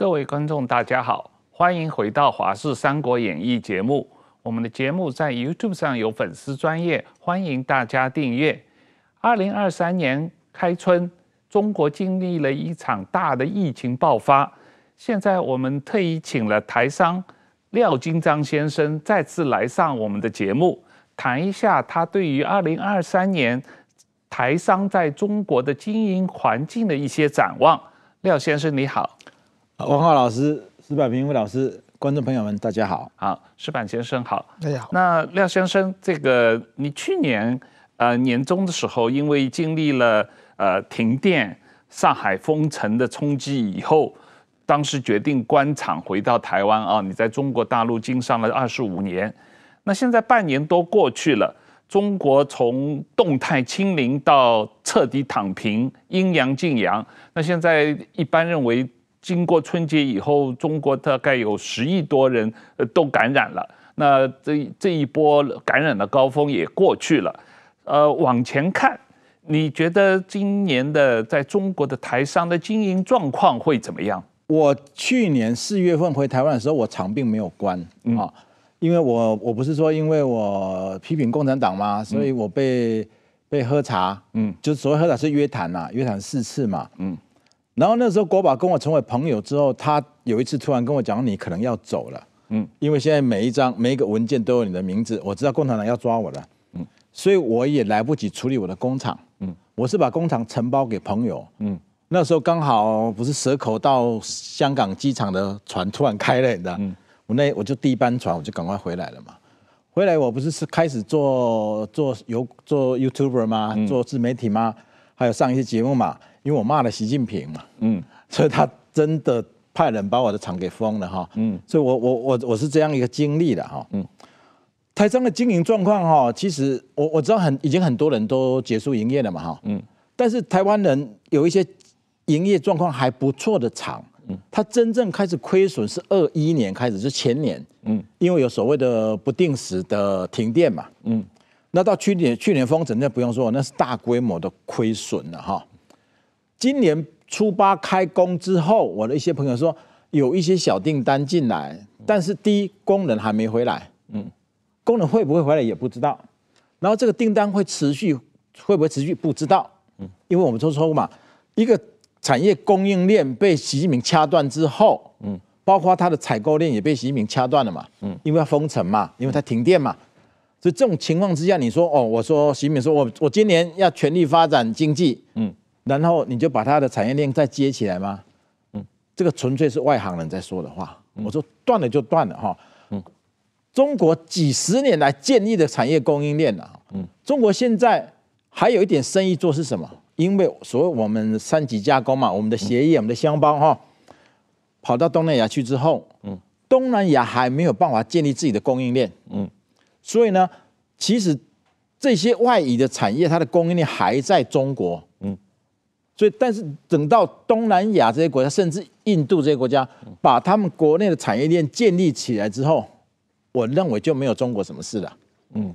各位观众，大家好，欢迎回到《华视三国演义》节目。我们的节目在 YouTube 上有粉丝专业，欢迎大家订阅。二零二三年开春，中国经历了一场大的疫情爆发。现在我们特意请了台商廖金章先生再次来上我们的节目，谈一下他对于二零二三年台商在中国的经营环境的一些展望。廖先生，你好。王浩老师、石柏平魏老师，观众朋友们，大家好。好，石柏先生好。家好。那廖先生，这个你去年呃年中的时候，因为经历了呃停电、上海封城的冲击以后，当时决定关厂回到台湾啊。你在中国大陆经商了二十五年，那现在半年都过去了，中国从动态清零到彻底躺平，阴阳禁阳，那现在一般认为。经过春节以后，中国大概有十亿多人都感染了，那这这一波感染的高峰也过去了。呃，往前看，你觉得今年的在中国的台商的经营状况会怎么样？我去年四月份回台湾的时候，我厂并没有关啊，因为我我不是说因为我批评共产党吗？所以我被被喝茶，嗯，就所谓喝茶是约谈呐，约谈四次嘛，嗯。然后那时候，国宝跟我成为朋友之后，他有一次突然跟我讲：“你可能要走了。”嗯，因为现在每一张、每一个文件都有你的名字，我知道共产党要抓我了。嗯，所以我也来不及处理我的工厂。嗯，我是把工厂承包给朋友。嗯，那时候刚好不是蛇口到香港机场的船突然开了，你知道？嗯，我那我就第一班船，我就赶快回来了嘛。回来我不是是开始做做有做 YouTuber 吗？做自媒体吗？还有上一些节目嘛？因为我骂了习近平嘛，嗯，所以他真的派人把我的厂给封了哈，嗯，所以我我我我是这样一个经历的哈，嗯，台商的经营状况哈，其实我我知道很已经很多人都结束营业了嘛哈，嗯，但是台湾人有一些营业状况还不错的厂，它真正开始亏损是二一年开始，是前年，嗯，因为有所谓的不定时的停电嘛，嗯，那到去年去年封城那不用说，那是大规模的亏损了哈。今年初八开工之后，我的一些朋友说有一些小订单进来，但是第一工人还没回来。嗯，工人会不会回来也不知道。然后这个订单会持续会不会持续不知道。嗯，因为我们都说嘛，一个产业供应链被习近平掐断之后，嗯，包括他的采购链也被习近平掐断了嘛。嗯，因为要封城嘛，因为它停电嘛，所以这种情况之下，你说哦，我说习近平说，我我今年要全力发展经济。嗯。然后你就把它的产业链再接起来吗？嗯，这个纯粹是外行人在说的话。我说断了就断了哈。嗯，中国几十年来建立的产业供应链啊，嗯，中国现在还有一点生意做是什么？因为所谓我们三级加工嘛，我们的鞋业、我们的箱包哈，跑到东南亚去之后，嗯，东南亚还没有办法建立自己的供应链，嗯，所以呢，其实这些外移的产业，它的供应链还在中国，嗯。所以，但是等到东南亚这些国家，甚至印度这些国家把他们国内的产业链建立起来之后，我认为就没有中国什么事了。嗯，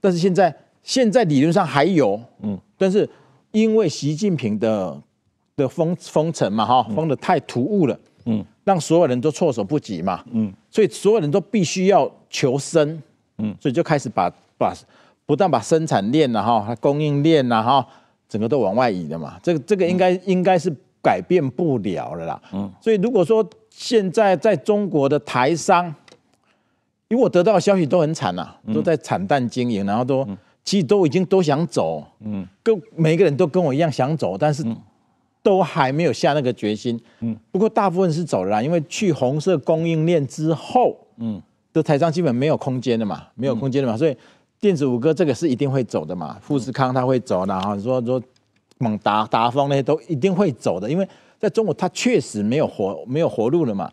但是现在，现在理论上还有。嗯，但是因为习近平的的封封城嘛，哈，封的太突兀了，嗯，让所有人都措手不及嘛，嗯，所以所有人都必须要求生，嗯，所以就开始把把不但把生产链了哈，供应链了哈。整个都往外移的嘛，这个这个应该应该是改变不了了啦。嗯，所以如果说现在在中国的台商，因为我得到的消息都很惨呐，都在惨淡经营，然后都其实都已经都想走，嗯，跟每一个人都跟我一样想走，但是都还没有下那个决心。嗯，不过大部分是走了，因为去红色供应链之后，嗯，的台商基本没有空间的嘛，没有空间的嘛，所以。电子五哥，这个是一定会走的嘛？富士康他会走，然后说说，猛达达峰那些都一定会走的，因为在中国，它确实没有活没有活路了嘛。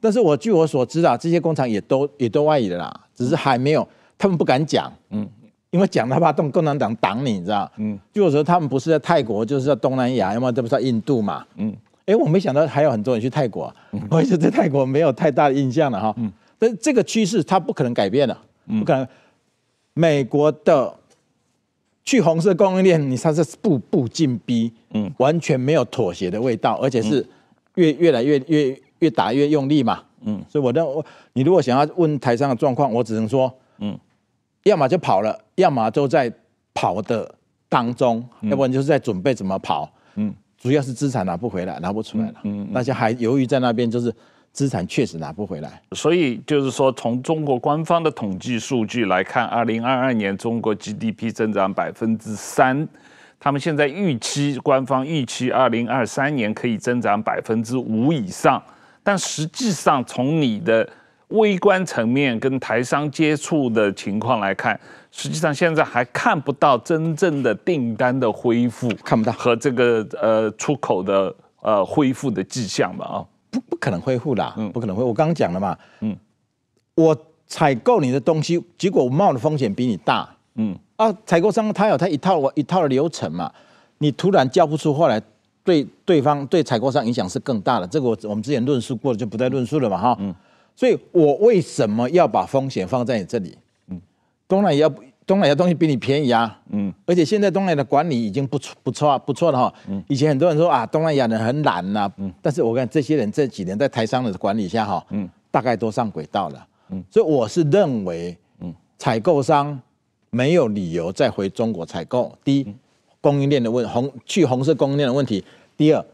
但是我据我所知啊，这些工厂也都也都外移了啦，只是还没有，他们不敢讲。嗯，因为讲他怕动共产党挡你，你知道？嗯，如果说他们不是在泰国，就是在东南亚，要么这不是在印度嘛？嗯，哎，我没想到还有很多人去泰国，我一直在泰国没有太大的印象了哈。嗯，但是这个趋势它不可能改变的，不可能。美国的去红色供应链，你它是步步进逼，嗯，完全没有妥协的味道，而且是越越来越越越打越用力嘛，嗯，所以我为你如果想要问台上的状况，我只能说，嗯，要么就跑了，要么就在跑的当中，要不然就是在准备怎么跑，嗯，主要是资产拿不回来，拿不出来了，嗯，那些还犹豫在那边就是。资产确实拿不回来，所以就是说，从中国官方的统计数据来看，二零二二年中国 GDP 增长百分之三，他们现在预期官方预期二零二三年可以增长百分之五以上，但实际上从你的微观层面跟台商接触的情况来看，实际上现在还看不到真正的订单的恢复，看不到和这个呃出口的呃恢复的迹象吧？啊。不不可能恢复啦，不可能恢。我刚刚讲了嘛，嗯，我采购你的东西，结果我冒的风险比你大，嗯啊，采购商他有他一套我一套的流程嘛，你突然交不出货来，对对方对采购商影响是更大的。这个我我们之前论述过了，就不再论述了嘛哈。嗯，所以我为什么要把风险放在你这里？嗯，东南亚东南亚东西比你便宜啊，嗯，而且现在东南亚的管理已经不错不错不错了哈，嗯，以前很多人说啊，东南亚人很懒呐，嗯，但是我看这些人这几年在台商的管理下哈，嗯，大概都上轨道了，嗯，所以我是认为，嗯，采购商没有理由再回中国采购，第一供应链的问红去红色供应链的问题，第二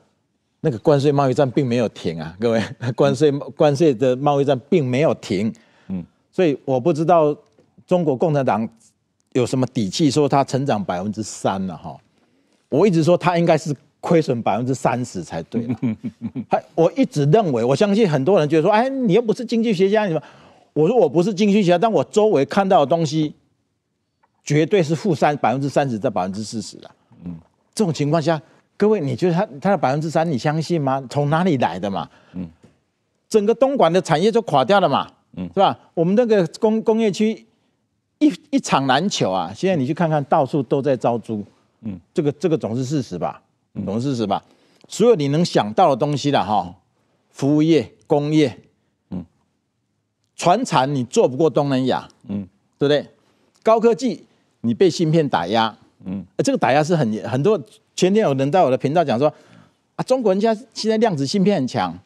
那个关税贸易战并没有停啊，各位关税关税的贸易战并没有停，嗯，所以我不知道中国共产党。有什么底气说它成长百分之三了哈，我一直说它应该是亏损百分之三十才对。他 我一直认为，我相信很多人觉得说，哎，你又不是经济学家，你说，我说我不是经济学家，但我周围看到的东西绝对是负三百分之三十到百分之四十的。嗯，这种情况下，各位，你觉得他他的百分之三，你相信吗？从哪里来的嘛？嗯，整个东莞的产业就垮掉了嘛？嗯，是吧？我们那个工工业区。一一场难求啊！现在你去看看到处都在招租，嗯，这个这个总是事实吧，总是事实吧。所有你能想到的东西了哈，服务业、工业，嗯，船产你做不过东南亚，嗯，对不对？高科技你被芯片打压，嗯，这个打压是很很多。前天有人在我的频道讲说啊，中国人家现在量子芯片很强，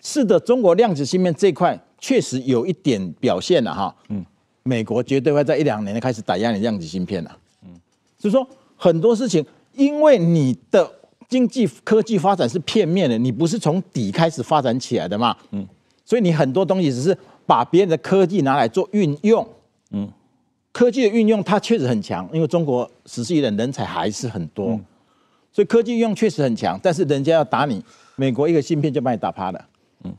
是的，中国量子芯片这块确实有一点表现了哈，嗯。美国绝对会在一两年内开始打压你量子芯片了。嗯，所以说很多事情，因为你的经济科技发展是片面的，你不是从底开始发展起来的嘛。嗯，所以你很多东西只是把别人的科技拿来做运用。嗯，科技的运用它确实很强，因为中国十四亿的人才还是很多，所以科技运用确实很强。但是人家要打你，美国一个芯片就把你打趴了。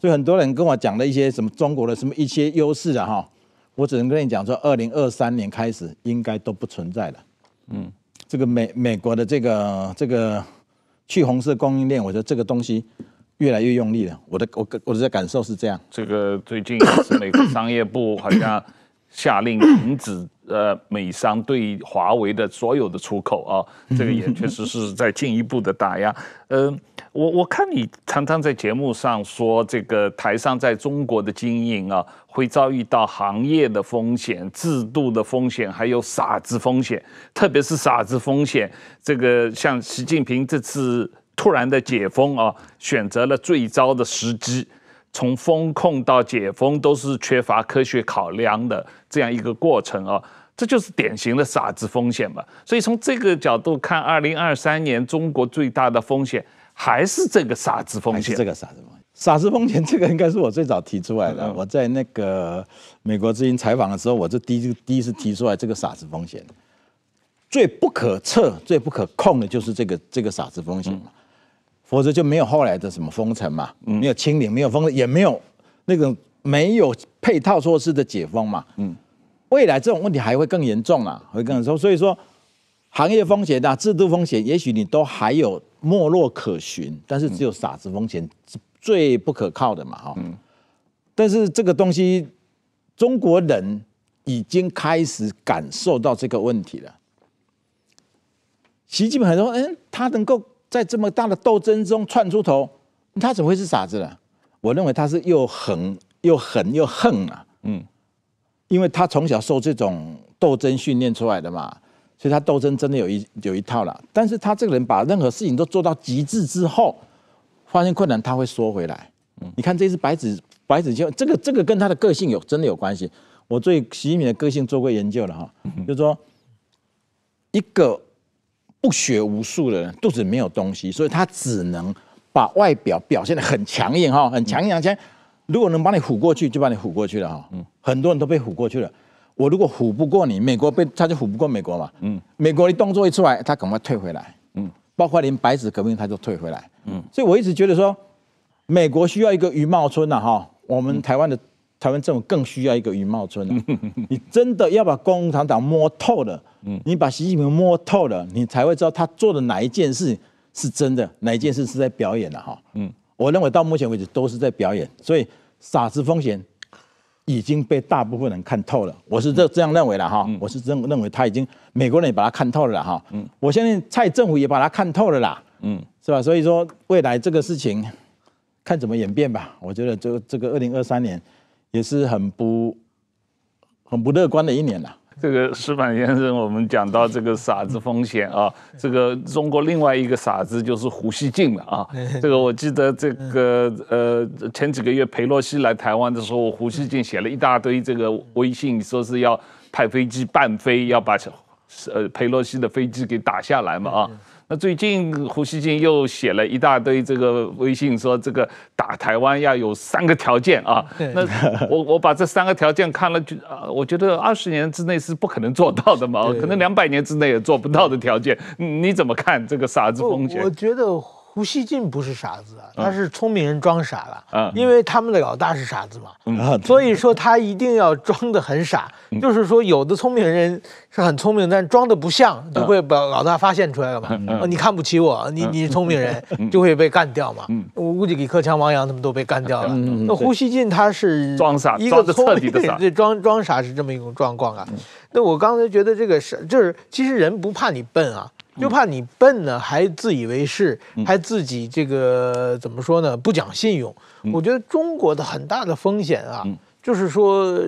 所以很多人跟我讲了一些什么中国的什么一些优势啊，哈。我只能跟你讲说，二零二三年开始应该都不存在了。嗯，这个美美国的这个这个去红色供应链，我觉得这个东西越来越用力了。我的我我我的感受是这样。这个最近美国商业部好像下令停止 呃美商对华为的所有的出口啊，这个也确实是在进一步的打压。嗯。我我看你常常在节目上说，这个台上在中国的经营啊，会遭遇到行业的风险、制度的风险，还有傻子风险。特别是傻子风险，这个像习近平这次突然的解封啊，选择了最糟的时机，从风控到解封都是缺乏科学考量的这样一个过程啊，这就是典型的傻子风险嘛。所以从这个角度看，二零二三年中国最大的风险。还是这个傻子风险，还是这个傻子风险。傻子风险，这个应该是我最早提出来的。我在那个美国之音采访的时候，我就第一第一次提出来这个傻子风险。最不可测、最不可控的就是这个这个傻子风险嘛，否则就没有后来的什么封城嘛，没有清零，没有封，也没有那个没有配套措施的解封嘛。嗯，未来这种问题还会更严重啊，会更严重。所以说。行业风险、大制度风险，也许你都还有没落可循，但是只有傻子风险最不可靠的嘛，哈。嗯。但是这个东西，中国人已经开始感受到这个问题了。习近平很多，嗯，他能够在这么大的斗争中窜出头，他怎么会是傻子呢？我认为他是又狠又狠又恨啊，嗯，因为他从小受这种斗争训练出来的嘛。所以他斗争真的有一有一套了，但是他这个人把任何事情都做到极致之后，发现困难他会缩回来。你看这只白子白子就，这个这个跟他的个性有真的有关系。我对习近平的个性做过研究了哈，就说一个不学无术的人肚子没有东西，所以他只能把外表表现的很强硬哈，很强硬强且如果能把你唬过去，就把你唬过去了哈。很多人都被唬过去了。我如果唬不过你，美国被他就唬不过美国嘛。嗯，美国的动作一出来，他赶快退回来。嗯，包括连白纸革命，他就退回来。嗯，所以我一直觉得说，美国需要一个余茂春呐，哈，我们台湾的台湾政府更需要一个余茂春、呐。你真的要把共产党摸透了，嗯，你把习近平摸透了，你才会知道他做的哪一件事是真的，哪一件事是在表演的哈。嗯，我认为到目前为止都是在表演，所以傻子风险。已经被大部分人看透了，我是这这样认为了哈，我是认认为他已经美国人也把他看透了哈，我相信蔡政府也把他看透了啦，嗯，是吧？所以说未来这个事情看怎么演变吧，我觉得这这个二零二三年也是很不很不乐观的一年了。这个石板先生，我们讲到这个傻子风险啊，这个中国另外一个傻子就是胡锡进了啊。这个我记得，这个呃，前几个月裴洛西来台湾的时候，胡锡进写了一大堆这个微信，说是要派飞机伴飞，要把是呃裴洛西的飞机给打下来嘛啊。那最近胡锡进又写了一大堆这个微信，说这个打台湾要有三个条件啊。那我我把这三个条件看了，就啊，我觉得二十年之内是不可能做到的嘛，可能两百年之内也做不到的条件。你怎么看这个傻子风险？我觉得。胡锡进不是傻子啊，他是聪明人装傻了。嗯，因为他们的老大是傻子嘛，所以说他一定要装得很傻。就是说，有的聪明人是很聪明，但装的不像，就会把老大发现出来了嘛。你看不起我，你你是聪明人，就会被干掉嘛。嗯，我估计李克强、王阳他们都被干掉了。那胡锡进他是装傻，一个聪明对装装傻是这么一种状况啊。那我刚才觉得这个是就是，其实人不怕你笨啊。就怕你笨呢，还自以为是，还自己这个怎么说呢？不讲信用。我觉得中国的很大的风险啊，就是说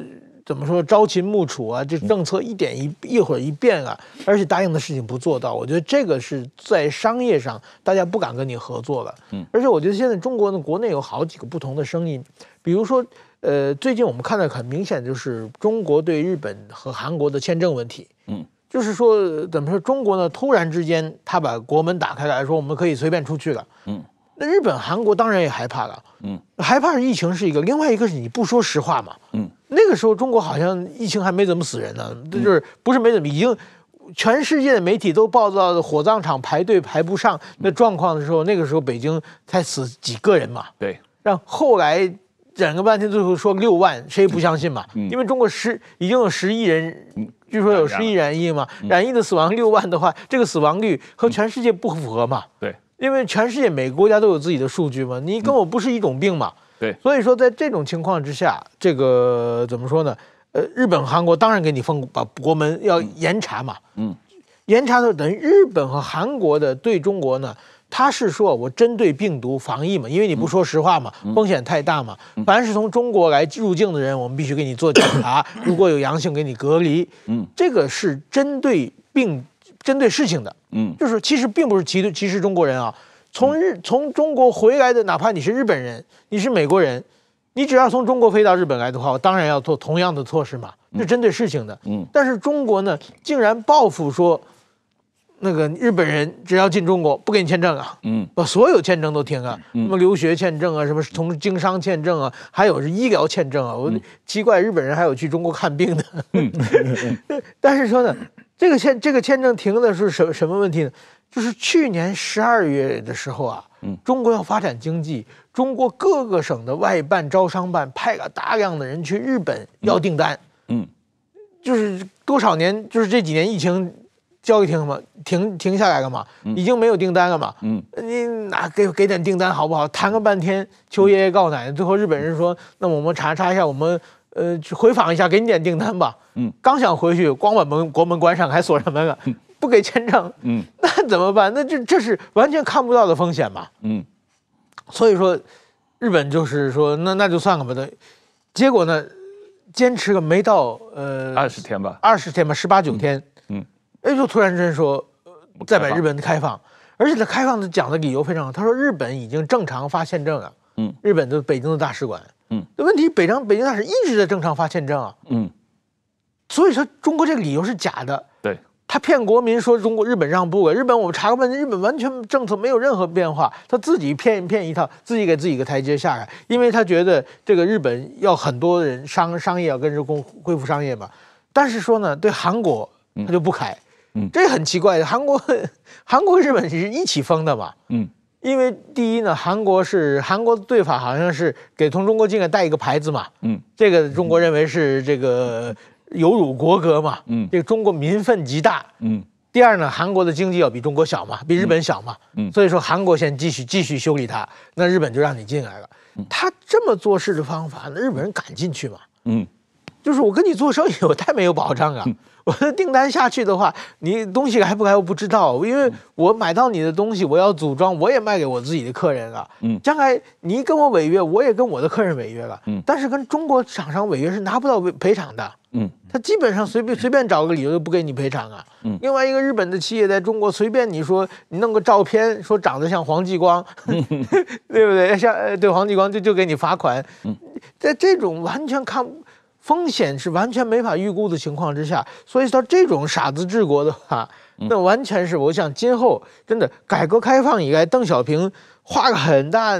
怎么说，朝秦暮楚啊，这政策一点一一会儿一变啊，而且答应的事情不做到。我觉得这个是在商业上大家不敢跟你合作了。嗯。而且我觉得现在中国呢，国内有好几个不同的声音，比如说，呃，最近我们看到很明显就是中国对日本和韩国的签证问题。嗯。就是说，怎么说中国呢？突然之间，他把国门打开来说我们可以随便出去了。嗯，那日本、韩国当然也害怕了。嗯，害怕是疫情是一个，另外一个是你不说实话嘛。嗯，那个时候中国好像疫情还没怎么死人呢，就是不是没怎么，已经全世界的媒体都报道火葬场排队排不上那状况的时候，那个时候北京才死几个人嘛？对，让后来。整个半天最后说六万，谁不相信嘛？因为中国十已经有十亿人，据说有十亿染疫嘛，染疫的死亡六万的话，这个死亡率和全世界不符合嘛？对，因为全世界每个国家都有自己的数据嘛，你跟我不是一种病嘛？对，所以说在这种情况之下，这个怎么说呢？呃，日本、韩国当然给你封，把国门要严查嘛。嗯，严查的等于日本和韩国的对中国呢？他是说，我针对病毒防疫嘛，因为你不说实话嘛，风险太大嘛。凡是从中国来入境的人，我们必须给你做检查。如果有阳性，给你隔离。嗯，这个是针对病、针对事情的。嗯，就是其实并不是歧视歧视中国人啊，从日从中国回来的，哪怕你是日本人，你是美国人，你只要从中国飞到日本来的话，我当然要做同样的措施嘛，是针对事情的。嗯，但是中国呢，竟然报复说。那个日本人只要进中国，不给你签证啊！嗯，把所有签证都停啊！什么留学签证啊，什么从经商签证啊，还有是医疗签证啊！我奇怪日本人还有去中国看病的。但是说呢，这个签这个签证停的是什什么问题呢？就是去年十二月的时候啊，中国要发展经济，中国各个省的外办、招商办派了大量的人去日本要订单。嗯，就是多少年，就是这几年疫情。交易停了吗？停，停下来了吗？已经没有订单了吗？嗯，你那给给点订单好不好？谈个半天，求爷爷告奶奶，最后日本人说：“那我们查查一下，我们呃，回访一下，给你点订单吧。”嗯，刚想回去，光把门国门关上，还锁上门了，不给签证。嗯，那怎么办？那这这是完全看不到的风险嘛？嗯，所以说，日本就是说，那那就算了吧。那结果呢？坚持了没到呃二十天吧？二十天吧，十八九天。嗯。哎，就突然之间说，呃，再把日本开放，而且他开放的讲的理由非常好。他说日本已经正常发签证了。嗯，日本的北京的大使馆。嗯，问题北张北京大使一直在正常发签证啊。嗯，所以说中国这个理由是假的。对，他骗国民说中国日本让步了。日本我们查过，天，日本完全政策没有任何变化，他自己骗一骗一套，自己给自己一个台阶下来，因为他觉得这个日本要很多人商商业要跟日共恢复商业嘛。但是说呢，对韩国他就不开。嗯，这很奇怪。韩国、韩国、日本是一起封的嘛？嗯，因为第一呢，韩国是韩国的对法好像是给从中国进来带一个牌子嘛。嗯，这个中国认为是这个有辱国格嘛。嗯，这个中国民愤极大。嗯，第二呢，韩国的经济要比中国小嘛，比日本小嘛。嗯，所以说韩国先继续继续修理它，那日本就让你进来了。他这么做事的方法，那日本人敢进去吗？嗯，就是我跟你做生意，我太没有保障了。我的订单下去的话，你东西该不该我不知道，因为我买到你的东西，我要组装，我也卖给我自己的客人了。嗯，将来你跟我违约，我也跟我的客人违约了。嗯，但是跟中国厂商违约是拿不到赔赔偿的。嗯，他基本上随便随便找个理由就不给你赔偿啊。嗯，另外一个日本的企业在中国随便你说你弄个照片说长得像黄继光，对不对？像对黄继光就就给你罚款。嗯，在这种完全看。风险是完全没法预估的情况之下，所以到这种傻子治国的话，那完全是我想今后真的改革开放以来，邓小平花个很大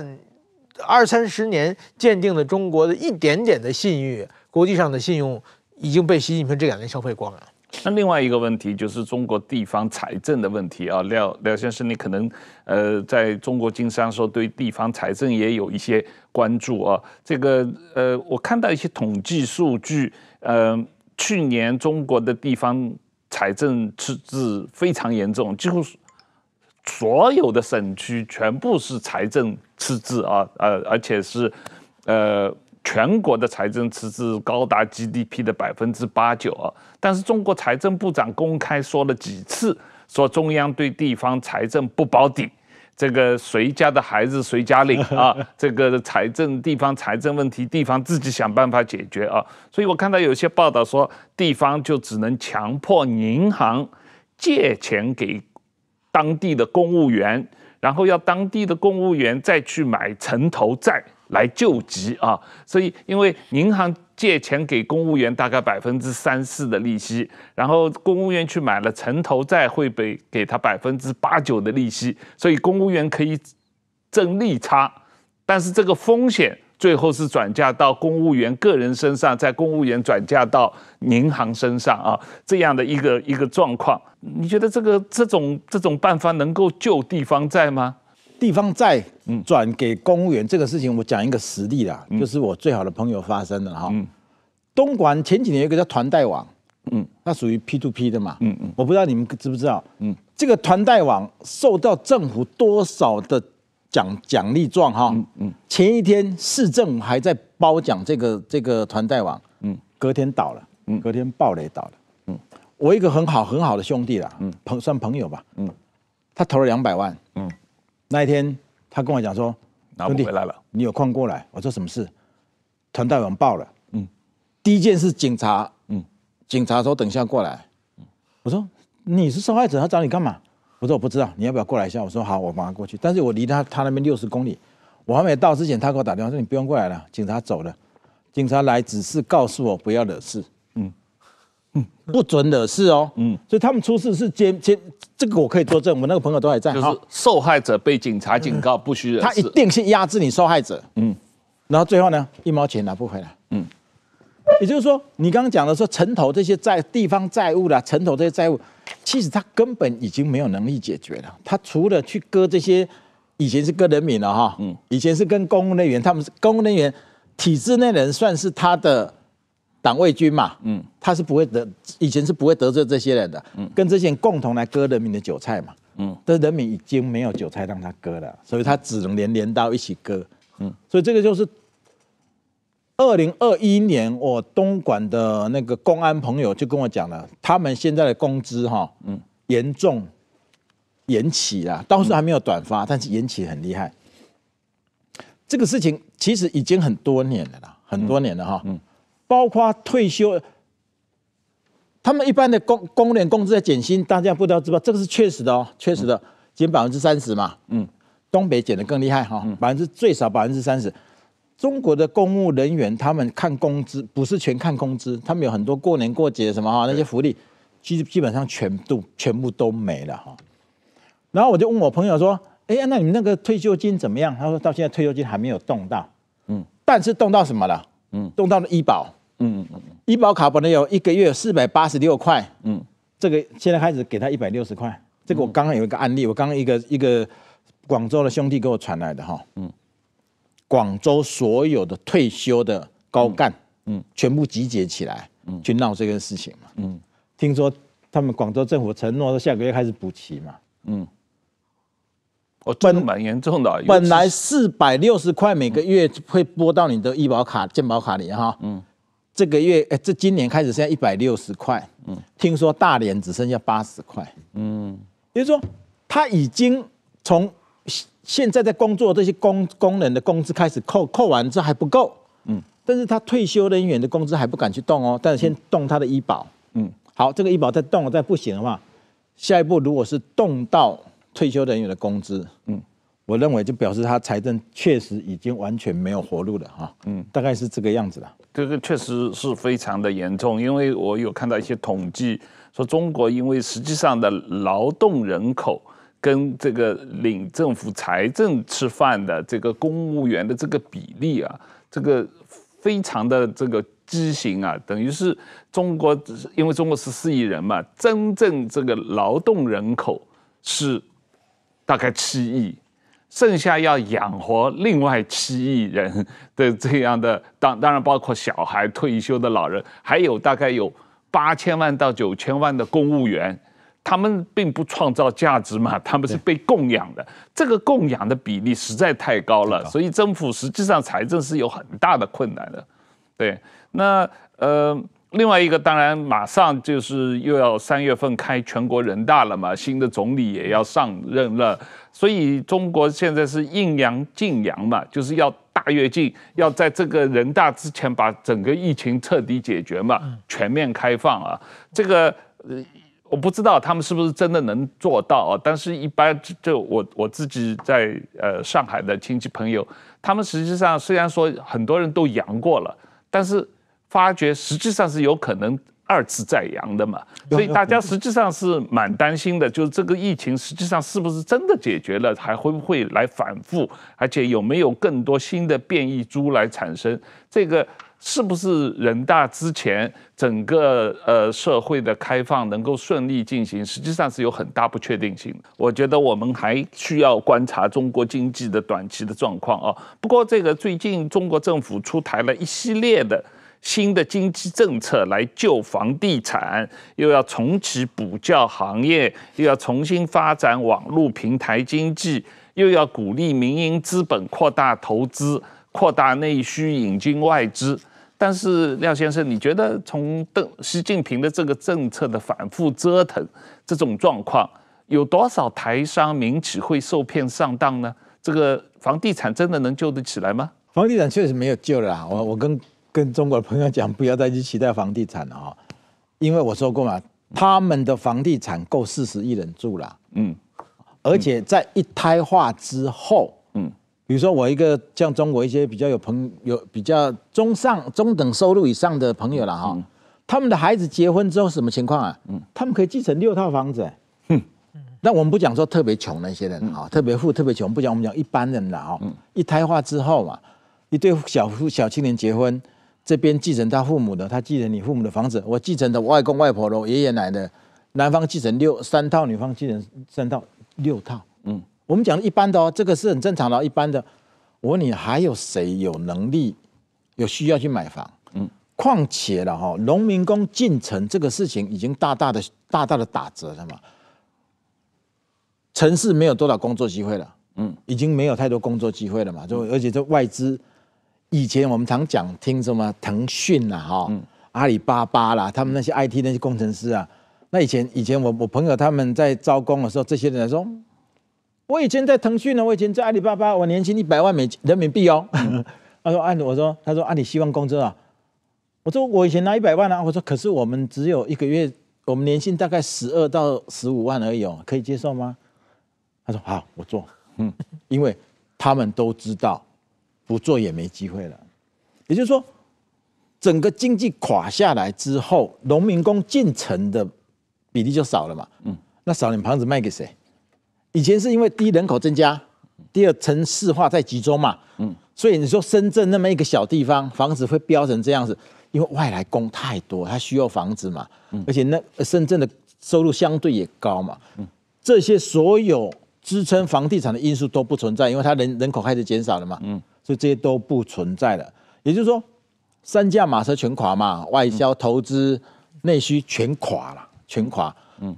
二三十年鉴定的中国的一点点的信誉，国际上的信用已经被习近平这两年消费光了。那另外一个问题就是中国地方财政的问题啊，廖廖先生，你可能呃在中国经商的时候对地方财政也有一些。关注啊，这个呃，我看到一些统计数据，呃，去年中国的地方财政赤字非常严重，几乎所有的省区全部是财政赤字啊，呃，而且是呃，全国的财政赤字高达 GDP 的百分之八九，啊！但是中国财政部长公开说了几次，说中央对地方财政不保底。这个谁家的孩子谁家领 啊？这个财政地方财政问题，地方自己想办法解决啊。所以我看到有些报道说，地方就只能强迫银行借钱给当地的公务员，然后要当地的公务员再去买城投债来救急啊。所以因为银行。借钱给公务员大概百分之三四的利息，然后公务员去买了城投债会被给他百分之八九的利息，所以公务员可以挣利差，但是这个风险最后是转嫁到公务员个人身上，在公务员转嫁到银行身上啊，这样的一个一个状况，你觉得这个这种这种办法能够救地方债吗？地方债转给公务员这个事情，我讲一个实例啦，就是我最好的朋友发生的哈。东莞前几年有个叫团贷网，嗯，它属于 P to P 的嘛。嗯嗯。我不知道你们知不知道？嗯。这个团贷网受到政府多少的奖奖励状哈？嗯嗯。前一天市政还在褒奖这个这个团贷网，嗯，隔天倒了，嗯，隔天暴雷倒了，嗯。我一个很好很好的兄弟啦，嗯，朋算朋友吧，嗯，他投了两百万，嗯。那一天，他跟我讲说：“回来了，你有空过来。”我说：“什么事？”团代网报了，嗯，第一件事警察，嗯，警察说等一下过来。我说：“你是受害者，他找你干嘛？”我说：“我不知道。”你要不要过来一下？我说：“好，我马上过去。”但是我离他他那边六十公里，我还没到之前，他给我打电话说：“你不用过来了，警察走了，警察来只是告诉我不要惹事。”不准惹事哦，嗯，所以他们出事是监监，这个我可以作证，我们那个朋友都还在。就是受害者被警察警告，不许惹事。他一定是压制你受害者，嗯，然后最后呢，一毛钱拿不回来，嗯。也就是说，你刚刚讲的说城投这些债、地方债务啦，城投这些债务，其实他根本已经没有能力解决了。他除了去割这些以前是割人民了哈，嗯，以前是跟公务人员，他们是公务人员体制内人，算是他的。党卫军嘛，嗯，他是不会得，以前是不会得罪这些人的，嗯，跟这些人共同来割人民的韭菜嘛，嗯，但人民已经没有韭菜让他割了，所以他只能连镰刀一起割，嗯，所以这个就是二零二一年，我东莞的那个公安朋友就跟我讲了，他们现在的工资哈，嗯，严重延期了，当时还没有短发，但是延期很厉害，这个事情其实已经很多年了啦，很多年了哈，嗯。包括退休，他们一般的工工人工资在减薪，大家不都知道，这个是确实的哦，确实的减百分之三十嘛。嗯，东北减的更厉害哈，百分之最少百分之三十。中国的公务人员他们看工资不是全看工资，他们有很多过年过节什么哈那些福利，其实基本上全部全部都没了哈。然后我就问我朋友说：“哎，那你们那个退休金怎么样？”他说到现在退休金还没有动到，嗯，但是动到什么了？嗯，动到了医保。嗯嗯嗯医保卡本来有一个月四百八十六块，嗯，这个现在开始给他一百六十块。这个我刚刚有一个案例，我刚刚一个一个广州的兄弟给我传来的哈，嗯，广州所有的退休的高干，嗯，全部集结起来，嗯，去闹这个事情嘛，嗯，听说他们广州政府承诺说下个月开始补齐嘛，嗯，哦，真蛮严重的，本来四百六十块每个月会拨到你的医保卡、健保卡里哈，嗯。这个月，哎，这今年开始现在一百六十块，嗯，听说大连只剩下八十块，嗯，也就是说他已经从现在在工作这些工工人的工资开始扣，扣完之后还不够，嗯，但是他退休人员的工资还不敢去动哦，但是先动他的医保，嗯，好，这个医保再动了再不行的话，下一步如果是动到退休人员的工资，嗯，我认为就表示他财政确实已经完全没有活路了哈，嗯，大概是这个样子了。这个确实是非常的严重，因为我有看到一些统计，说中国因为实际上的劳动人口跟这个领政府财政吃饭的这个公务员的这个比例啊，这个非常的这个畸形啊，等于是中国因为中国十四亿人嘛，真正这个劳动人口是大概七亿。剩下要养活另外七亿人的这样的，当当然包括小孩、退休的老人，还有大概有八千万到九千万的公务员，他们并不创造价值嘛，他们是被供养的，这个供养的比例实在太高了，所以政府实际上财政是有很大的困难的，对，那呃。另外一个当然马上就是又要三月份开全国人大了嘛，新的总理也要上任了，所以中国现在是应阳尽阳嘛，就是要大跃进，要在这个人大之前把整个疫情彻底解决嘛，全面开放啊。这个我不知道他们是不是真的能做到啊，但是一般就我我自己在呃上海的亲戚朋友，他们实际上虽然说很多人都阳过了，但是。发觉实际上是有可能二次再阳的嘛，所以大家实际上是蛮担心的，就是这个疫情实际上是不是真的解决了，还会不会来反复，而且有没有更多新的变异株来产生？这个是不是人大之前整个呃社会的开放能够顺利进行，实际上是有很大不确定性的。我觉得我们还需要观察中国经济的短期的状况啊。不过这个最近中国政府出台了一系列的。新的经济政策来救房地产，又要重启补教行业，又要重新发展网络平台经济，又要鼓励民营资本扩大投资、扩大内需、引进外资。但是，廖先生，你觉得从邓习近平的这个政策的反复折腾这种状况，有多少台商民企会受骗上当呢？这个房地产真的能救得起来吗？房地产确实没有救了。我我跟。跟中国朋友讲，不要再去期待房地产了哈，因为我说过嘛，他们的房地产够四十亿人住了，嗯，而且在一胎化之后，嗯，比如说我一个像中国一些比较有朋有比较中上中等收入以上的朋友了哈，他们的孩子结婚之后什么情况啊？嗯，他们可以继承六套房子，哼，那我们不讲说特别穷那些人啊，特别富特别穷不讲，我们讲一般人了。哦，一胎化之后嘛，一对小夫小青年结婚。这边继承他父母的，他继承你父母的房子，我继承的外公外婆了，爷爷奶奶。男方继承六三套，女方继承三套六套。嗯，我们讲一般的哦，这个是很正常的，一般的。我问你，还有谁有能力有需要去买房？嗯，况且了哈，农民工进城这个事情已经大大的大大的打折了嘛。城市没有多少工作机会了，嗯，已经没有太多工作机会了嘛。就而且这外资。以前我们常讲听什么腾讯啦哈，阿里巴巴啦，他们那些 IT 那些工程师啊，那以前以前我我朋友他们在招工的时候，这些人说，我以前在腾讯呢，我以前在阿里巴巴，我年薪一百万美人民币哦。他说啊，我说他说啊，你希望工资啊？我说我以前拿一百万啊，我说可是我们只有一个月，我们年薪大概十二到十五万而已哦，可以接受吗？他说好，我做，因为他们都知道。不做也没机会了，也就是说，整个经济垮下来之后，农民工进城的比例就少了嘛。嗯，那少点房子卖给谁？以前是因为第一人口增加，第二城市化在集中嘛。嗯，所以你说深圳那么一个小地方，房子会飙成这样子，因为外来工太多，他需要房子嘛。嗯，而且那深圳的收入相对也高嘛。嗯，这些所有支撑房地产的因素都不存在，因为它人人口开始减少了嘛。嗯。就这些都不存在了，也就是说，三驾马车全垮嘛，外销、投资、内需全垮了，全垮。嗯，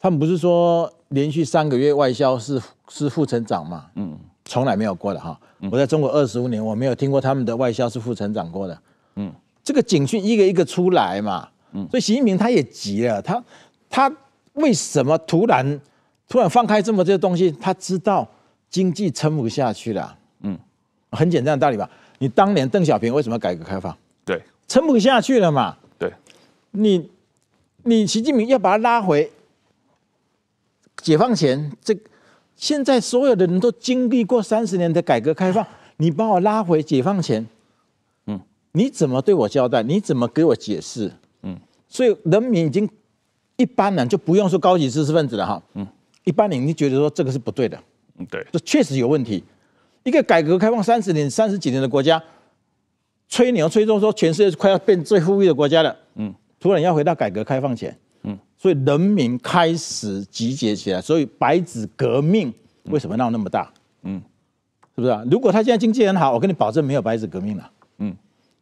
他们不是说连续三个月外销是是负增长嘛？嗯，从来没有过的哈。我在中国二十五年，我没有听过他们的外销是负增长过的。嗯，这个警讯一个一个出来嘛。嗯，所以习近平他也急了，他他为什么突然突然放开这么这些东西？他知道经济撑不下去了。很简单的道理吧，你当年邓小平为什么改革开放？对，撑不下去了嘛。对，你你习近平要把他拉回解放前，这现在所有的人都经历过三十年的改革开放，你把我拉回解放前，嗯，你怎么对我交代？你怎么给我解释？嗯，所以人民已经一般人就不用说高级知识分子了哈，嗯，一般人就觉得说这个是不对的，嗯，对，这确实有问题。一个改革开放三十年、三十几年的国家，吹牛吹中说全世界快要变最富裕的国家了，嗯，突然要回到改革开放前，嗯，所以人民开始集结起来，所以白纸革命为什么闹那么大？嗯，是不是啊？如果他现在经济很好，我跟你保证没有白纸革命了，嗯，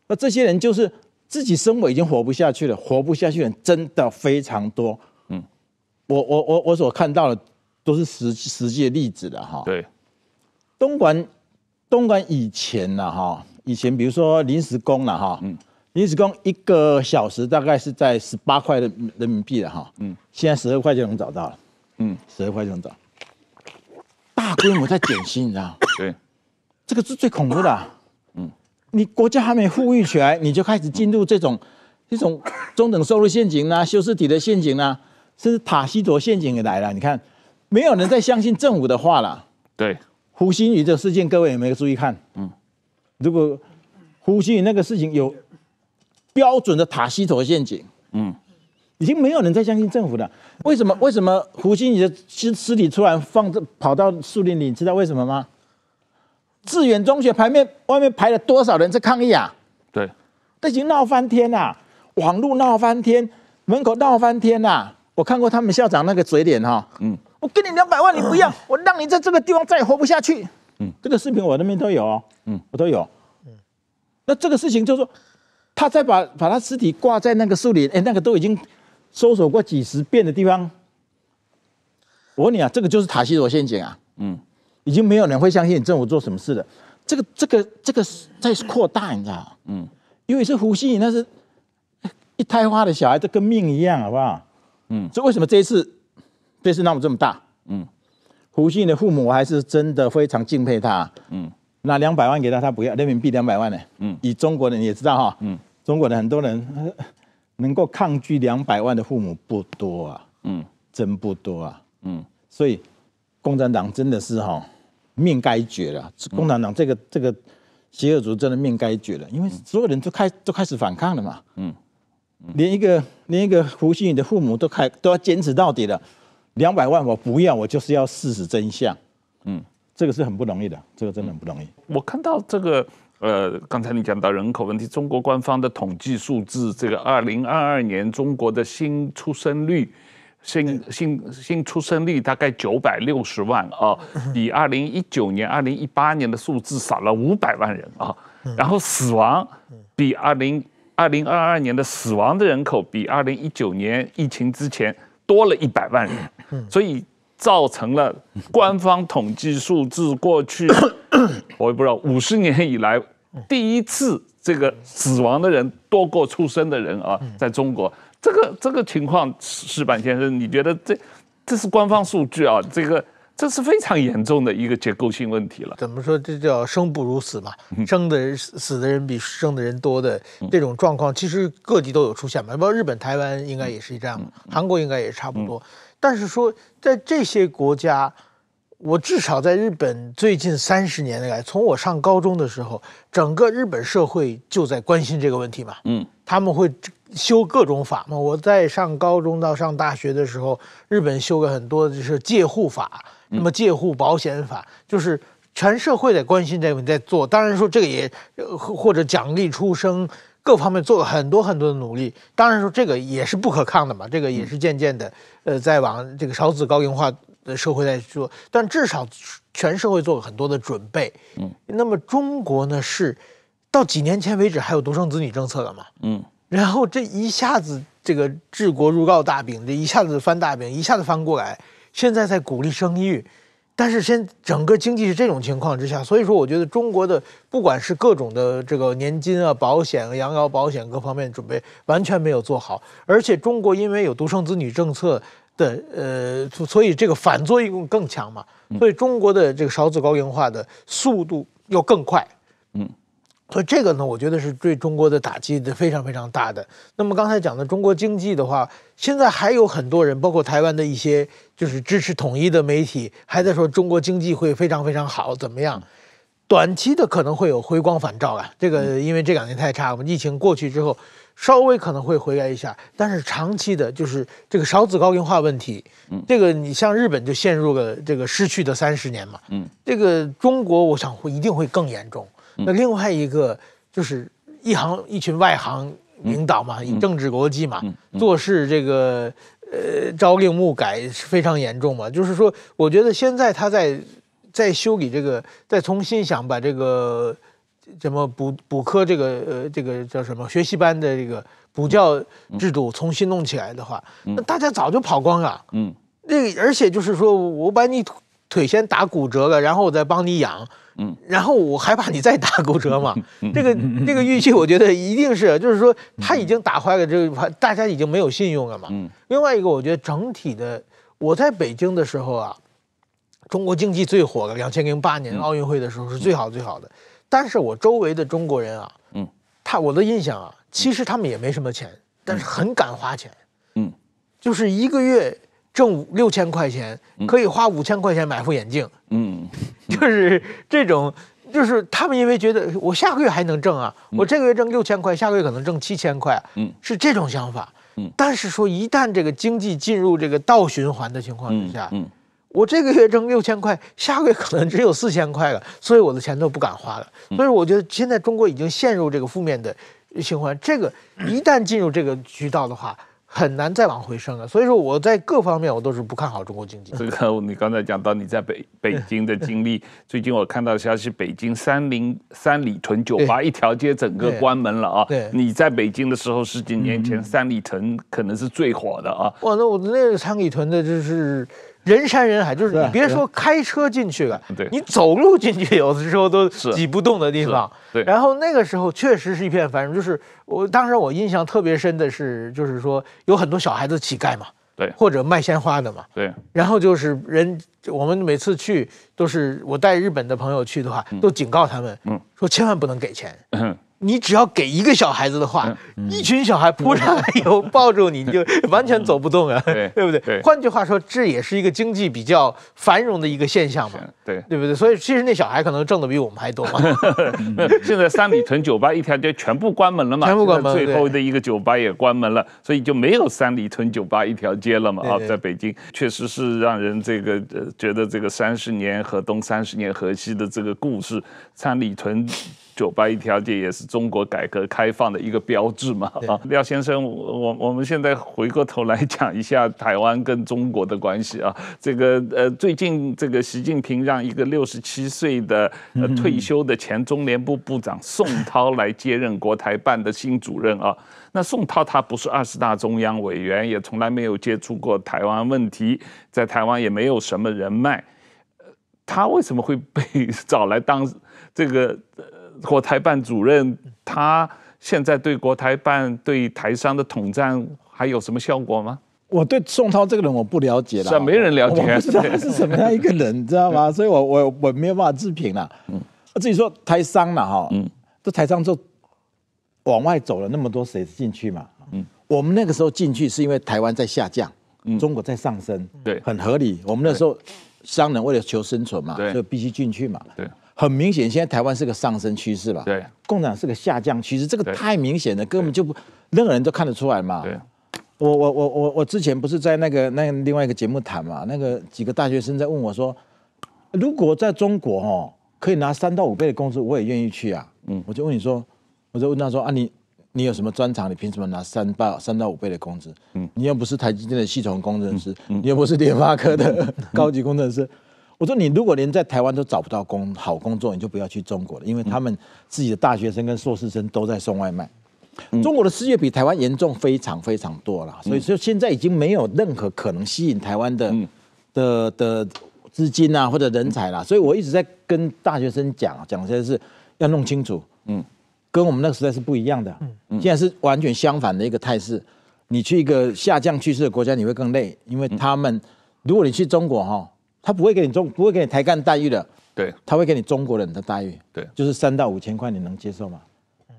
那这些人就是自己生活已经活不下去了，活不下去的人真的非常多，嗯，我我我我所看到的都是实实际的例子的哈，对，东莞。东莞以前呢，哈，以前比如说临时工了，哈，嗯，临时工一个小时大概是在十八块的人民币了，哈，嗯，现在十二块就能找到了，嗯，十二块就能找，大规模在减薪，你知道对，这个是最恐怖的，嗯，你国家还没富裕起来，你就开始进入这种，这种中等收入陷阱啦，休斯体的陷阱啦，甚至塔西佗陷阱也来了。你看，没有人再相信政府的话了，对。胡馨宇这个事件，各位有没有注意看？嗯，如果胡馨宇那个事情有标准的塔西佗陷阱，嗯，已经没有人再相信政府了。为什么？为什么胡馨宇的尸尸体突然放跑到树林里？知道为什么吗？致远中学排面外面排了多少人在抗议啊？对，都已经闹翻天了，网路闹翻天，门口闹翻天了。我看过他们校长那个嘴脸哈，嗯。我给你两百万，你不要！我让你在这个地方再也活不下去。嗯，这个视频我那边都有。哦，嗯，我都有。嗯，那这个事情就是说，他再把把他尸体挂在那个树林，哎，那个都已经搜索过几十遍的地方。我问你啊，这个就是塔西罗陷阱啊。嗯，已经没有人会相信政府做什么事了。这个、这个、这个在扩大，你知道吗？嗯，因为是胡西仪，那是一胎花的小孩，这跟命一样，好不好？嗯，所以为什么这一次？这是闹这么大，嗯，胡适的父母，还是真的非常敬佩他，嗯，拿两百万给他，他不要人民币两百万呢，嗯，以中国人也知道哈，嗯，中国的很多人 能够抗拒两百万的父母不多啊，嗯，真不多啊，嗯，所以共产党真的是哈，命该绝了，共产党这个这个邪恶族真的命该绝了，因为所有人都开都开始反抗了嘛，嗯，连一个连一个胡适的父母都开都要坚持到底了。两百万我不要，我就是要事实真相。嗯，这个是很不容易的，这个真的很不容易。我看到这个，呃，刚才你讲到人口问题，中国官方的统计数字，这个二零二二年中国的新出生率，新新新出生率大概九百六十万啊，比二零一九年、二零一八年的数字少了五百万人啊。然后死亡比二零二零二二年的死亡的人口比二零一九年疫情之前多了一百万人。所以造成了官方统计数字过去，我也不知道五十年以来第一次这个死亡的人多过出生的人啊，在中国这个这个情况，石板先生，你觉得这这是官方数据啊？这个这是非常严重的一个结构性问题了。怎么说？这叫生不如死嘛？生的人死的人比生的人多的这种状况，其实各地都有出现嘛。不，日本、台湾应该也是一样的，韩国应该也差不多。但是说，在这些国家，我至少在日本最近三十年来，从我上高中的时候，整个日本社会就在关心这个问题嘛。嗯，他们会修各种法嘛。我在上高中到上大学的时候，日本修了很多就是介护法，那么介护保险法，就是全社会在关心这个，问题在做。当然说这个也，或或者奖励出生。各方面做了很多很多的努力，当然说这个也是不可抗的嘛，这个也是渐渐的，呃，在往这个少子高龄化的社会在做，但至少全社会做了很多的准备，嗯，那么中国呢是到几年前为止还有独生子女政策的嘛，嗯，然后这一下子这个治国入告大饼，这一下子翻大饼，一下子翻过来，现在在鼓励生育。但是现整个经济是这种情况之下，所以说我觉得中国的不管是各种的这个年金啊、保险、啊、养老保险各方面准备完全没有做好，而且中国因为有独生子女政策的呃，所以这个反作用更强嘛，所以中国的这个少子高龄化的速度要更快，嗯。所以这个呢，我觉得是对中国的打击的非常非常大的。那么刚才讲的中国经济的话，现在还有很多人，包括台湾的一些就是支持统一的媒体，还在说中国经济会非常非常好，怎么样？短期的可能会有回光返照啊，这个因为这两年太差，了，疫情过去之后稍微可能会回来一下，但是长期的就是这个少子高龄化问题，这个你像日本就陷入了这个失去的三十年嘛，嗯，这个中国我想会一定会更严重。那另外一个就是一行一群外行领导嘛，以政治国际嘛，做事这个呃朝令暮改非常严重嘛。就是说，我觉得现在他在在修理这个，再重新想把这个什么补补课这个呃这个叫什么学习班的这个补教制度重新弄起来的话，那大家早就跑光了。嗯，那而且就是说我把你。腿先打骨折了，然后我再帮你养，嗯，然后我害怕你再打骨折嘛，这个这个预期我觉得一定是，就是说他已经打坏了，这个大家已经没有信用了嘛，嗯。另外一个，我觉得整体的，我在北京的时候啊，中国经济最火了，两千零八年奥运会的时候是最好最好的，但是我周围的中国人啊，嗯，他我的印象啊，其实他们也没什么钱，但是很敢花钱，嗯，就是一个月。挣五六千块钱可以花五千块钱买副眼镜，嗯，就是这种，就是他们因为觉得我下个月还能挣啊，我这个月挣六千块，下个月可能挣七千块，嗯，是这种想法，嗯，但是说一旦这个经济进入这个倒循环的情况之下，嗯，我这个月挣六千块，下个月可能只有四千块了，所以我的钱都不敢花了，所以我觉得现在中国已经陷入这个负面的循环，这个一旦进入这个渠道的话。很难再往回升了，所以说我在各方面我都是不看好中国经济。这个你刚才讲到你在北北京的经历，最近我看到消息，北京三零三里屯酒吧一条街整个关门了啊！对，你在北京的时候十几年前三里屯可能是最火的啊！哇，那我那个三里屯的就是。人山人海，就是你别说开车进去了，你走路进去，有的时候都挤不动的地方。对，然后那个时候确实是一片繁荣，就是我当时我印象特别深的是，就是说有很多小孩子乞丐嘛，对，或者卖鲜花的嘛，对。然后就是人，我们每次去都是我带日本的朋友去的话，都警告他们，说千万不能给钱。你只要给一个小孩子的话，一群小孩扑上来以后抱住你，你就完全走不动啊，对不对？换句话说，这也是一个经济比较繁荣的一个现象嘛，对对不对？所以其实那小孩可能挣的比我们还多嘛。现在三里屯酒吧一条街全部关门了嘛，全部关门，最后的一个酒吧也关门了，所以就没有三里屯酒吧一条街了嘛。啊，在北京确实是让人这个觉得这个三十年河东，三十年河西的这个故事，三里屯。九八一条街也是中国改革开放的一个标志嘛？廖先生，我我们现在回过头来讲一下台湾跟中国的关系啊。这个呃，最近这个习近平让一个六十七岁的退休的前中联部部长宋涛来接任国台办的新主任啊。那宋涛他不是二十大中央委员，也从来没有接触过台湾问题，在台湾也没有什么人脉，他为什么会被 找来当这个？国台办主任，他现在对国台办对台商的统战还有什么效果吗？我对宋涛这个人我不了解了，没人了解，我 不知道是什么样一个人，你知道吗？所以我我我没有办法置评了。嗯，自己说台商了哈，嗯，这台商就往外走了那么多，谁进去嘛？嗯，我们那个时候进去是因为台湾在下降，嗯，中国在上升，对，很合理。我们那时候商人为了求生存嘛，就必须进去嘛，对。很明显，现在台湾是个上升趋势吧？对，共产党是个下降趋势，这个太明显了，根本就不任何人都看得出来嘛。对。我我我我我之前不是在那个那另外一个节目谈嘛，那个几个大学生在问我说，如果在中国哦，可以拿三到五倍的工资，我也愿意去啊。嗯。我就问你说，我就问他说啊，你你有什么专长？你凭什么拿三到三到五倍的工资？嗯。你又不是台积电的系统工程师，你又不是联发科的 高级工程师。我说你如果连在台湾都找不到工好工作，你就不要去中国了，因为他们自己的大学生跟硕士生都在送外卖。中国的失业比台湾严重非常非常多了，所以说现在已经没有任何可能吸引台湾的的的资金啊或者人才了。所以我一直在跟大学生讲，讲的是要弄清楚，嗯，跟我们那个时代是不一样的，现在是完全相反的一个态势。你去一个下降趋势的国家，你会更累，因为他们如果你去中国哈。他不会给你中，不会给你台干待遇的。对，他会给你中国人的待遇。对，就是三到五千块，你能接受吗？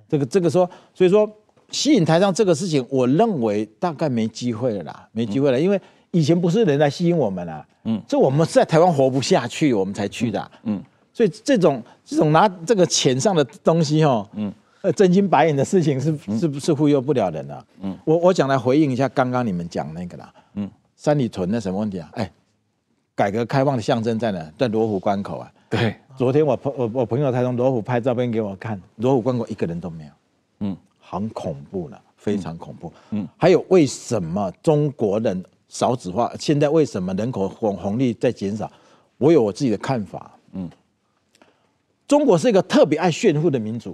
这个，这个说，所以说吸引台上这个事情，我认为大概没机会了啦，没机会了，因为以前不是人来吸引我们啊。嗯，这我们在台湾活不下去，我们才去的。嗯，所以这种这种拿这个钱上的东西，哦，嗯，呃，真金白银的事情是是是忽悠不了人的。嗯，我我想来回应一下刚刚你们讲那个啦。嗯，三里屯那什么问题啊？哎。改革开放的象征在哪？在罗湖关口啊。对，昨天我朋我我朋友才从罗湖拍照片给我看，罗湖关口一个人都没有，嗯，很恐怖呢，非常恐怖。嗯，还有为什么中国人少子化？现在为什么人口红红利在减少？我有我自己的看法。嗯，中国是一个特别爱炫富的民族，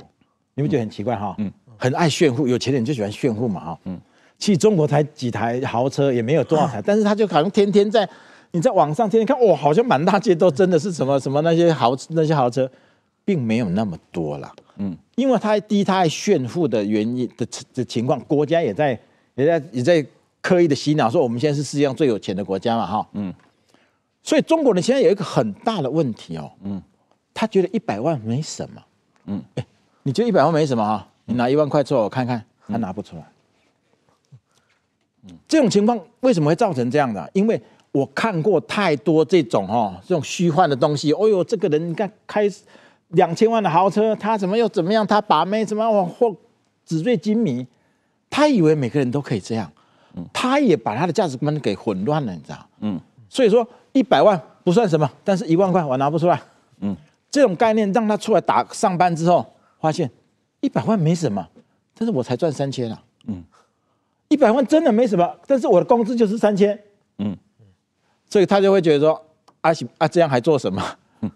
你们觉得很奇怪哈？嗯，很爱炫富，有钱人就喜欢炫富嘛哈？嗯，其中国才几台豪车，也没有多少台，但是他就好像天天在。你在网上天天看，哇，好像满大街都真的是什么 什么那些豪那些豪车，并没有那么多了，嗯，因为太低，太炫富的原因的的情况，国家也在也在也在刻意的洗脑，说我们现在是世界上最有钱的国家了，哈，嗯，所以中国人现在有一个很大的问题哦，嗯，他觉得一百万没什么，嗯，哎，你觉得一百万没什么哈？你拿一万块做，我看看，他拿不出来，嗯，这种情况为什么会造成这样的？因为我看过太多这种哦，这种虚幻的东西。哦呦，这个人你看开两千万的豪车，他怎么又怎么样？他把妹什么或纸醉金迷，他以为每个人都可以这样，他也把他的价值观给混乱了，你知道？嗯，所以说一百万不算什么，但是一万块我拿不出来。嗯，这种概念让他出来打上班之后，发现一百万没什么，但是我才赚三千啊。嗯，一百万真的没什么，但是我的工资就是三千。嗯。所以他就会觉得说啊行啊这样还做什么？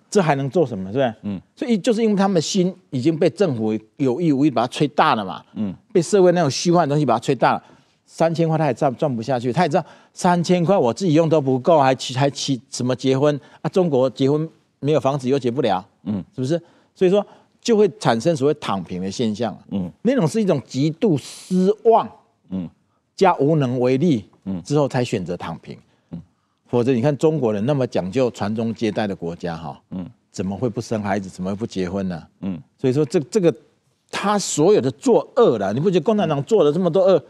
这还能做什么？是不？嗯，所以就是因为他们心已经被政府有意无意把它吹大了嘛，嗯，被社会那种虚幻的东西把它吹大了，三千块他也赚赚不下去，他也知道三千块我自己用都不够，还还还什么结婚啊？中国结婚没有房子又结不了，嗯，是不是？所以说就会产生所谓躺平的现象，嗯，那种是一种极度失望，嗯，加无能为力，嗯，之后才选择躺平。否则你看中国人那么讲究传宗接代的国家哈，嗯，怎么会不生孩子，怎么会不结婚呢？嗯，所以说这这个他所有的作恶了，你不觉得共产党做了这么多恶，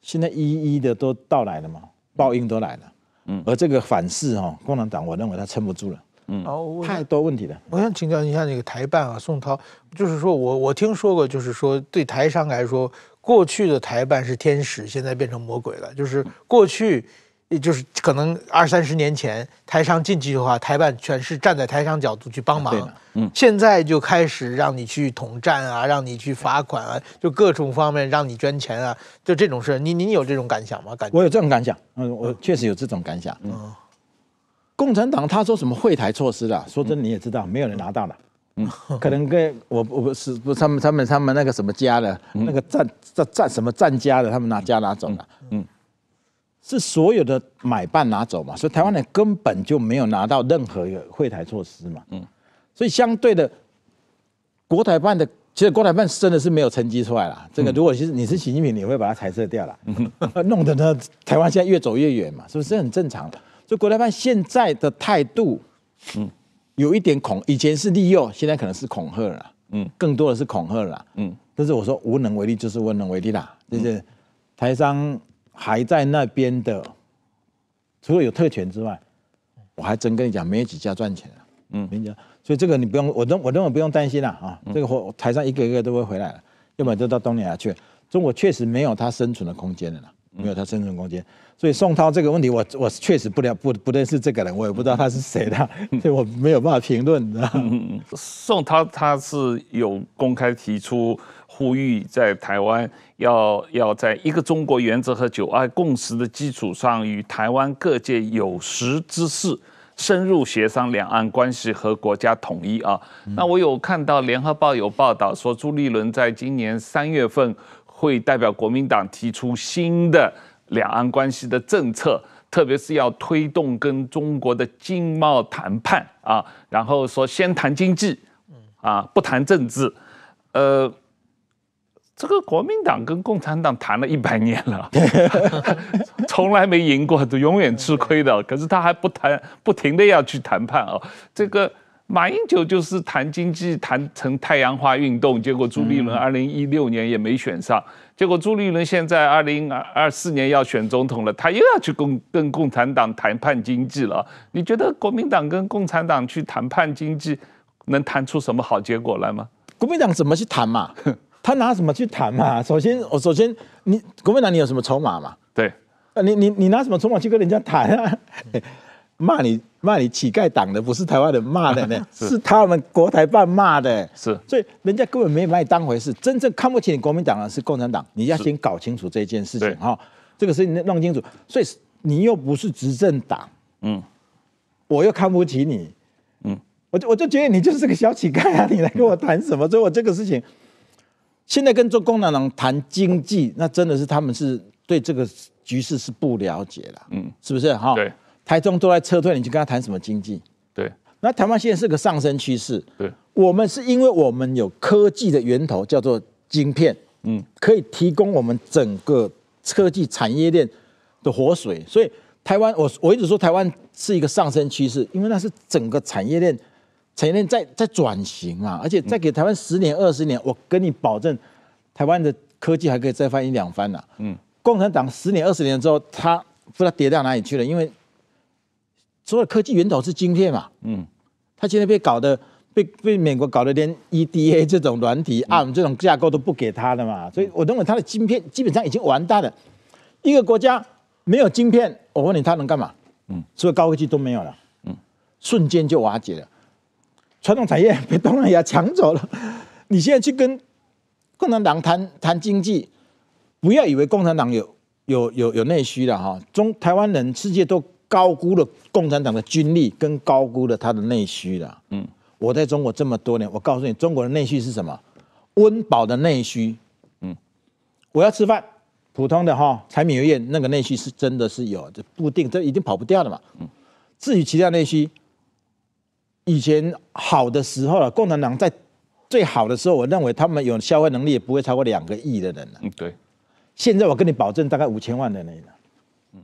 现在一一的都到来了吗？报应都来了。嗯，而这个反噬哈，共产党我认为他撑不住了。嗯，太多问题了。我想请教一下那个台办啊，宋涛，就是说我我听说过，就是说对台商来说，过去的台办是天使，现在变成魔鬼了，就是过去。也就是可能二三十年前，台商进去的话，台办全是站在台商角度去帮忙。嗯，现在就开始让你去统战啊，让你去罚款啊，就各种方面让你捐钱啊，就这种事，你你有这种感想吗？感我有这种感想，嗯，我确实有这种感想。嗯，共产党他说什么会台措施了？说真的你也知道，没有人拿到了。嗯，可能跟我我不是不他们他们他们那个什么家的，那个战战战什么战家的，他们拿家拿走了。嗯。是所有的买办拿走嘛，所以台湾人根本就没有拿到任何一个会台措施嘛。嗯，所以相对的，国台办的，其实国台办真的是没有成绩出来了。这个如果其你是习近平，你会把它裁撤掉了。弄得呢，台湾现在越走越远嘛，是不是？很正常的。所以国台办现在的态度，嗯，有一点恐，以前是利诱，现在可能是恐吓了。嗯，更多的是恐吓了。嗯，但是我说无能为力就是无能为力啦，就是台商。还在那边的，除了有特权之外，我还真跟你讲，没几家赚钱了。嗯，所以这个你不用，我都我根本不用担心了啊。这个货台上一个一个都会回来了，要么就到东南亚去。中国确实没有他生存的空间了，没有他生存空间。所以宋涛这个问题，我我确实不了不不认识这个人，我也不知道他是谁的，所以我没有办法评论，宋涛他是有公开提出。呼吁在台湾要要在一个中国原则和九二共识的基础上，与台湾各界有识之士深入协商两岸关系和国家统一啊。那我有看到联合报有报道说，朱立伦在今年三月份会代表国民党提出新的两岸关系的政策，特别是要推动跟中国的经贸谈判啊，然后说先谈经济，啊，不谈政治，呃。这个国民党跟共产党谈了一百年了，从来没赢过，永远吃亏的。可是他还不谈，不停的要去谈判哦。这个马英九就是谈经济谈成太阳花运动，结果朱立伦二零一六年也没选上，结果朱立伦现在二零二四年要选总统了，他又要去共跟共产党谈判经济了。你觉得国民党跟共产党去谈判经济，能谈出什么好结果来吗？国民党怎么去谈嘛？他拿什么去谈嘛？首先，我首先，你国民党，你有什么筹码嘛？对，你你你拿什么筹码去跟人家谈啊？骂你骂你乞丐党的不是台湾人骂的，呢，是他们国台办骂的。是，所以人家根本没把你当回事。真正看不起你国民党的是共产党。你要先搞清楚这件事情哈，这个事情弄清楚。所以你又不是执政党，嗯，我又看不起你，嗯，我我就觉得你就是个小乞丐啊！你来跟我谈什么？所以我这个事情。现在跟中共党人谈经济，那真的是他们是对这个局势是不了解了，嗯，是不是哈？对，台中都在撤退，你去跟他谈什么经济？对，那台湾现在是个上升趋势。对，我们是因为我们有科技的源头，叫做晶片，嗯，可以提供我们整个科技产业链的活水，所以台湾，我我一直说台湾是一个上升趋势，因为那是整个产业链。产业链在在转型啊，而且再给台湾十年二十年，我跟你保证，台湾的科技还可以再翻一两番呐。嗯，共产党十年二十年之后，他不知道跌到哪里去了，因为所有科技源头是晶片嘛。嗯，他现在被搞的，被被美国搞的，连 EDA 这种软体、ARM 这种架构都不给他了嘛。所以我认为他的晶片基本上已经完蛋了。一个国家没有晶片，我问你，他能干嘛？嗯，所有高科技都没有了。嗯，瞬间就瓦解了。传统产业被东南亚抢走了，你现在去跟共产党谈谈经济，不要以为共产党有有有有内需了哈，中台湾人世界都高估了共产党的军力跟高估了他的内需了。嗯，我在中国这么多年，我告诉你，中国的内需是什么？温饱的内需。嗯，我要吃饭，普通的哈，柴米油盐那个内需是真的是有，这固定这已定跑不掉了嘛。嗯，至于其他内需。以前好的时候了，共产党在最好的时候，我认为他们有消费能力也不会超过两个亿的人了。嗯，对。现在我跟你保证，大概五千万的人了。嗯，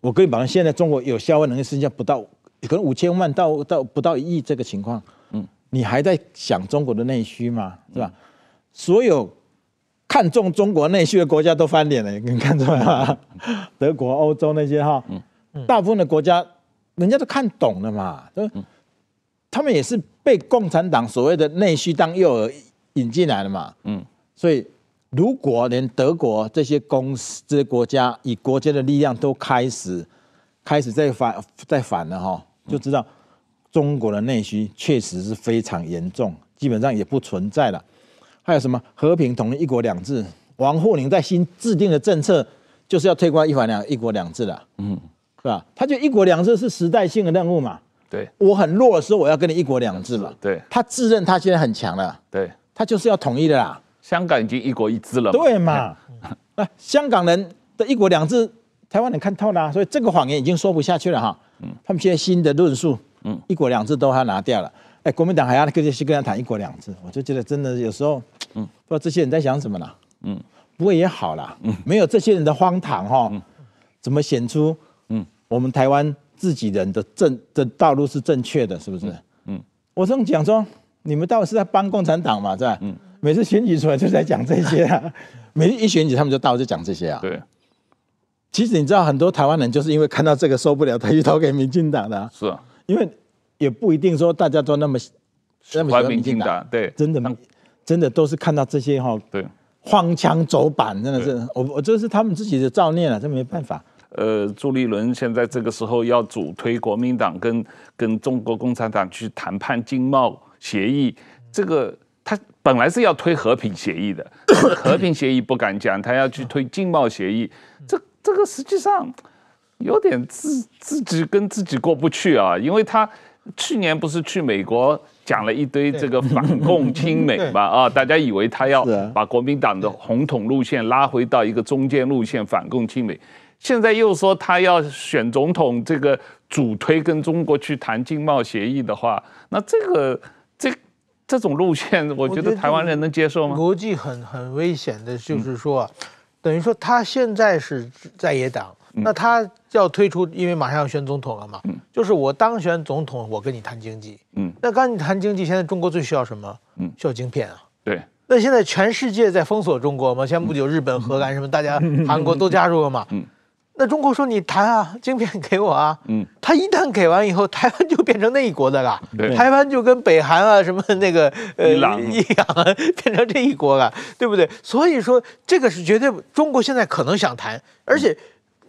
我跟你保证，现在中国有消费能力，剩下不到可能五千万到到不到一亿这个情况。嗯，你还在想中国的内需吗？是吧？所有看中中国内需的国家都翻脸了，你看出没有？德国、欧洲那些哈，大部分的国家，人家都看懂了嘛。嗯。他们也是被共产党所谓的内需当诱饵引进来的嘛，嗯，所以如果连德国这些公司、这些国家以国家的力量都开始开始在反在反了哈，就知道中国的内需确实是非常严重，基本上也不存在了。还有什么和平统一、一国两制？王沪宁在新制定的政策就是要推广一环两一国两制的，嗯，是吧？他就一国两制是时代性的任务嘛。对，我很弱的时候，我要跟你一国两制嘛。对，他自认他现在很强了。对，他就是要统一的啦。香港已经一国一制了。对嘛？那 香港人的一国两制，台湾人看透了，所以这个谎言已经说不下去了哈。嗯。他们现在新的论述，嗯，一国两制都他拿掉了。哎，国民党还要跟这些跟他谈一国两制，我就觉得真的有时候，嗯，不知道这些人在想什么呢。嗯。不过也好了，嗯，没有这些人的荒唐哈，怎么显出嗯我们台湾？自己人的正的道路是正确的，是不是？嗯，我这样讲说，你们到底是在帮共产党嘛？是吧？嗯。每次选举出来就在讲这些啊，每次一选举他们就到就讲这些啊。对。其实你知道，很多台湾人就是因为看到这个受不了，他去投给民进党的。是啊。因为也不一定说大家都那么喜欢民进党，对。真的，真的都是看到这些哈，对。荒腔走板，真的是，我我这是他们自己的造孽了，这没办法。呃，朱立伦现在这个时候要主推国民党跟跟中国共产党去谈判经贸协议，这个他本来是要推和平协议的，和平协议不敢讲，他要去推经贸协议，这这个实际上有点自自己跟自己过不去啊，因为他去年不是去美国讲了一堆这个反共亲美嘛啊，大家以为他要把国民党的红统路线拉回到一个中间路线，反共亲美。现在又说他要选总统，这个主推跟中国去谈经贸协议的话，那这个这这种路线，我觉得台湾人能接受吗？国际很很危险的，就是说，等于说他现在是在野党，那他要推出，因为马上要选总统了嘛，就是我当选总统，我跟你谈经济。嗯，那刚你谈经济，现在中国最需要什么？嗯，需要晶片啊。对。那现在全世界在封锁中国嘛？前不久日本荷兰什么，大家韩国都加入了嘛？嗯。那中国说你谈啊，晶片给我啊，嗯，他一旦给完以后，台湾就变成那一国的了，台湾就跟北韩啊什么那个呃一样啊，变成这一国了，对不对？所以说这个是绝对中国现在可能想谈，而且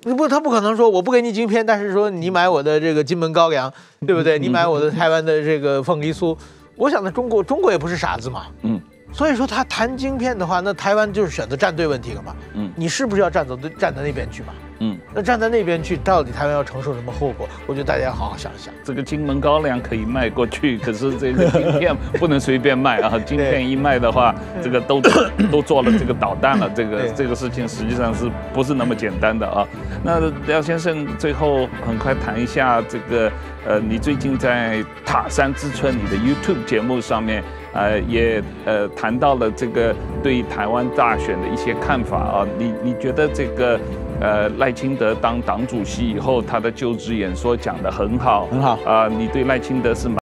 不他不可能说我不给你晶片，但是说你买我的这个金门高粱，对不对？你买我的台湾的这个凤梨酥，我想呢中国中国也不是傻子嘛，嗯，所以说他谈晶片的话，那台湾就是选择站队问题了嘛，嗯，你是不是要站到站到那边去嘛？嗯，那站在那边去，到底台湾要承受什么后果？我觉得大家好好想一想。这个金门高粱可以卖过去，可是这个晶片不能随便卖啊！晶片一卖的话，这个都 都做了这个导弹了。这个这个事情实际上是不是那么简单的啊？那廖先生最后很快谈一下这个，呃，你最近在《塔山之春》你的 YouTube 节目上面，呃，也呃谈到了这个对台湾大选的一些看法啊。你你觉得这个？呃，赖清德当党主席以后，他的就职演说讲得很好，很好啊。你对赖清德是满？